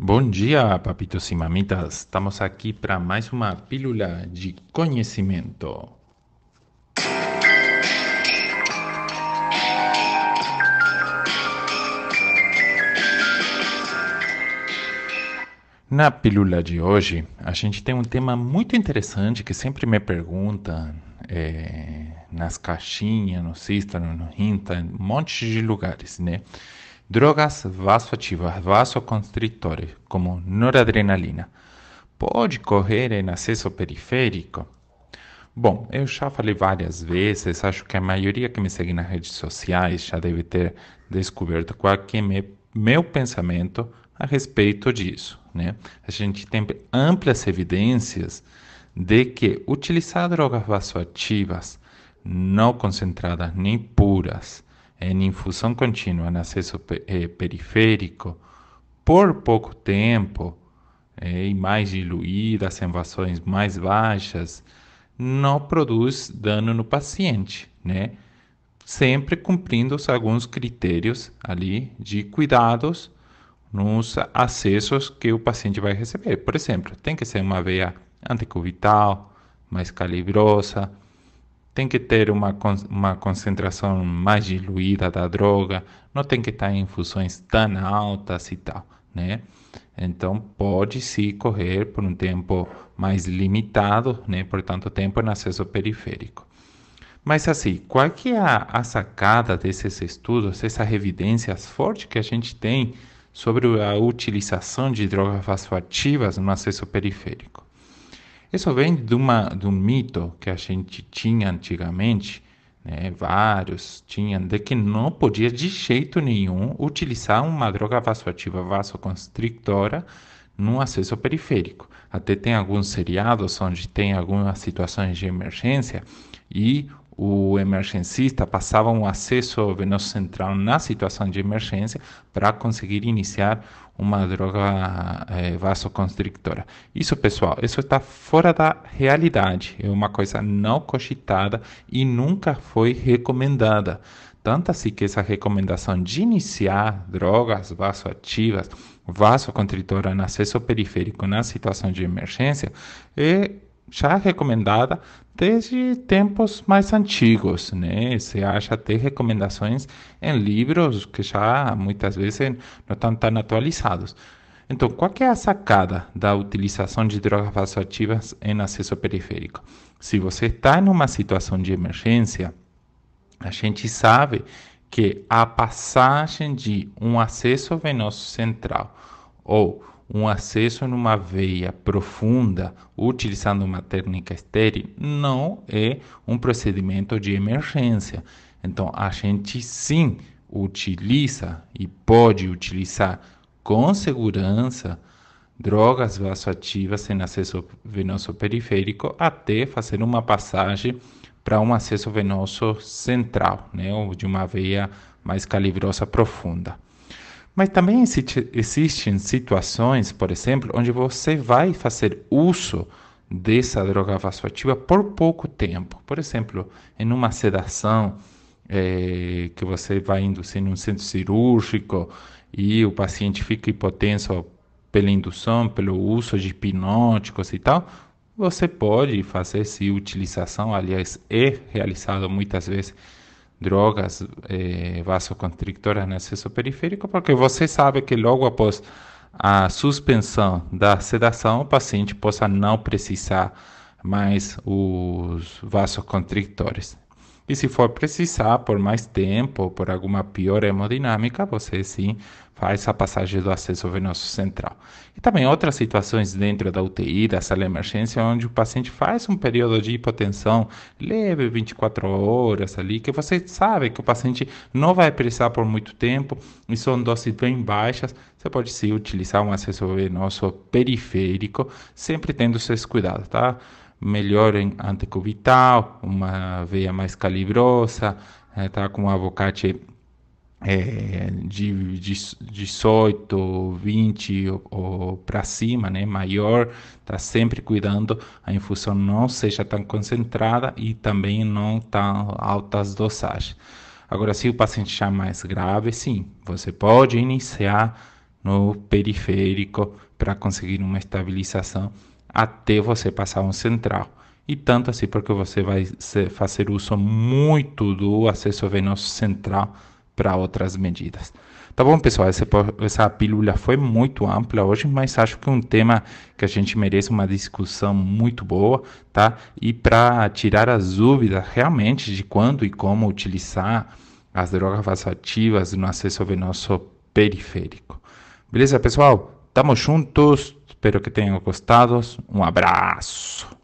Bom dia, papitos e mamitas. Estamos aqui para mais uma pílula de conhecimento. Na pílula de hoje, a gente tem um tema muito interessante que sempre me perguntam é, nas caixinhas, no Instagram, no Insta, um monte de lugares, né? Drogas vasoativas, vasoconstritores, como noradrenalina, pode correr em acesso periférico? Bom, eu já falei várias vezes, acho que a maioria que me segue nas redes sociais já deve ter descoberto qual que é meu pensamento a respeito disso. Né? A gente tem amplas evidências de que utilizar drogas vasoativas não concentradas nem puras em infusão contínua no acesso eh, periférico por pouco tempo é, eh, e mais diluídas, em vações mais baixas, não produz dano no paciente, né? Sempre cumprindo alguns critérios ali de cuidados nos acessos que o paciente vai receber. Por exemplo, tem que ser uma veia anticubital, mais calibrosa, tem que ter uma, uma concentração mais diluída da droga, não tem que estar em infusões tão altas e tal, né? Então pode se correr por um tempo mais limitado, né? Por tanto tempo no acesso periférico. Mas assim, qual que é a, a sacada desses estudos, essas evidências fortes que a gente tem sobre a utilização de drogas vasoativas no acesso periférico? Isso vem de, uma, de um mito que a gente tinha antigamente, né, vários tinham, de que não podia de jeito nenhum utilizar uma droga vasoativa vasoconstrictora no acesso periférico. Até tem alguns seriados onde tem algumas situações de emergência e o emergencista passava um acesso venoso central na situação de emergência para conseguir iniciar uma droga eh, vasoconstrictora. Isso, pessoal, isso está fora da realidade, é uma coisa não cogitada e nunca foi recomendada. Tanto assim que essa recomendação de iniciar drogas vasoativas, vasoconstrictora no acesso periférico na situação de emergência, é já recomendada desde tempos mais antigos, né? Se acha até recomendações em livros que já muitas vezes não estão tão atualizados. Então, qual é a sacada da utilização de drogas vasoativas em acesso periférico? Se você está em uma situação de emergência, a gente sabe que a passagem de um acesso venoso central ou um acesso numa veia profunda utilizando uma técnica estéril não é um procedimento de emergência. Então, a gente sim utiliza e pode utilizar com segurança drogas vasoativas em acesso venoso periférico até fazer uma passagem para um acesso venoso central, né, ou de uma veia mais calibrosa profunda. Mas também existem situações, por exemplo, onde você vai fazer uso dessa droga vasoativa por pouco tempo. Por exemplo, em uma sedação é, que você vai induzir em um centro cirúrgico e o paciente fica hipotenso pela indução, pelo uso de hipnóticos e tal, você pode fazer se utilização, aliás, é realizado muitas vezes drogas eh, vasoconstrictoras no né, acesso periférico, porque você sabe que logo após a suspensão da sedação, o paciente possa não precisar mais os vasoconstrictores. E se for precisar por mais tempo, por alguma pior hemodinâmica, você sim faz a passagem do acesso venoso central. E também outras situações dentro da UTI, da sala de emergência, onde o paciente faz um período de hipotensão leve, 24 horas ali, que você sabe que o paciente não vai precisar por muito tempo e são doses bem baixas, você pode sim utilizar um acesso venoso periférico, sempre tendo seus cuidados, tá? melhor anticubital, uma veia mais calibrosa, está eh, com abacate é, eh, de, de 18, 20 ou, ou para cima, né, maior, está sempre cuidando a infusão não seja tão concentrada e também não tão altas dosagens. Agora, se o paciente já é mais grave, sim, você pode iniciar no periférico para conseguir uma estabilização até você passar um central. E tanto assim porque você vai fazer uso muito do acesso venoso central para outras medidas. Tá bom, pessoal? Essa, pílula foi muito ampla hoje, mas acho que é um tema que a gente merece uma discussão muito boa, tá? E para tirar as dúvidas realmente de quando e como utilizar as drogas vasoativas no acesso venoso periférico. Beleza, pessoal? Tamo juntos! Espero que tenham gostado. Um abraço.